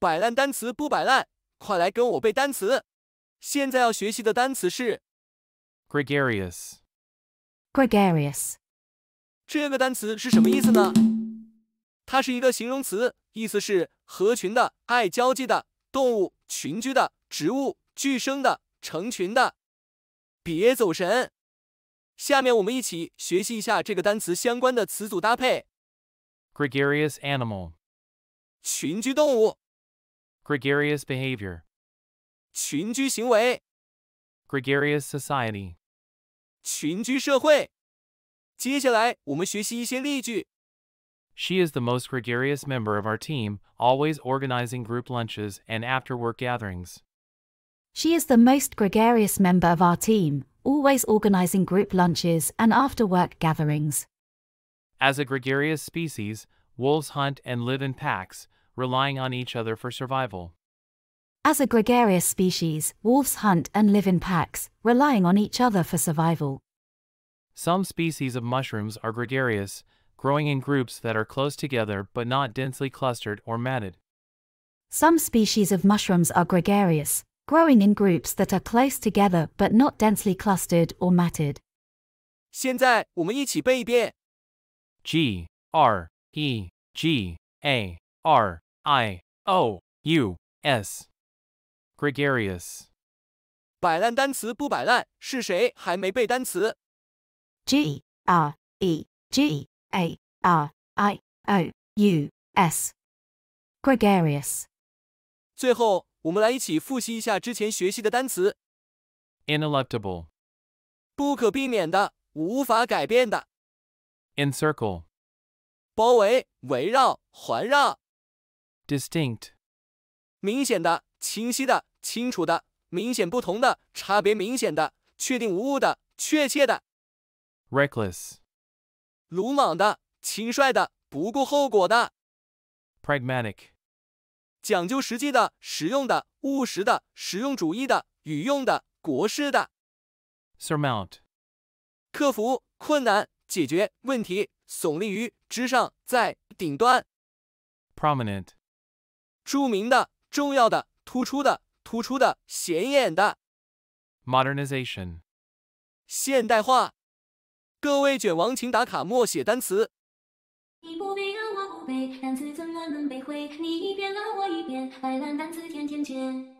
摆烂单词不摆烂，快来跟我背单词！现在要学习的单词是 gregarious。gregarious 这个单词是什么意思呢？它是一个形容词，意思是合群的、爱交际的动物、群居的植物、聚生的、成群的。别走神，下面我们一起学习一下这个单词相关的词组搭配。gregarious animal 群居动物。gregarious behavior, gregarious society, She is the most gregarious member of our team, always organizing group lunches and after work gatherings. She is the most gregarious member of our team, always organizing group lunches and after work gatherings. As a gregarious species, wolves hunt and live in packs, relying on each other for survival. As a gregarious species, wolves hunt and live in packs, relying on each other for survival. Some species of mushrooms are gregarious, growing in groups that are close together but not densely clustered or matted. Some species of mushrooms are gregarious, growing in groups that are close together but not densely clustered or matted. G R E G A R I O U S, gregarious，摆烂单词不摆烂是谁还没背单词？G R E G A R I O U S, gregarious。最后我们来一起复习一下之前学习的单词。i n e l u c t a b l e 不可避免的，无法改变的。Encircle，包围、围绕、环绕。Distinct, 明显的、清晰的、清楚的、明显不同的、差别明显的、确定无误的、确切的。Reckless, 鲁莽的、轻率的、不顾后果的。Pragmatic, 讲究实际的、实用的、务实的、实用主义的、语用的、国事的。Surmount, 克服困难、解决问题、耸立于之上、在顶端。Prominent. 著名的、重要的、突出的、突出的、显眼的。Modernization，现代化。各位卷王，请打卡默写单词。你不背，让我不背，单词怎么能背会？你一遍，了我一遍，白烂单词天天见。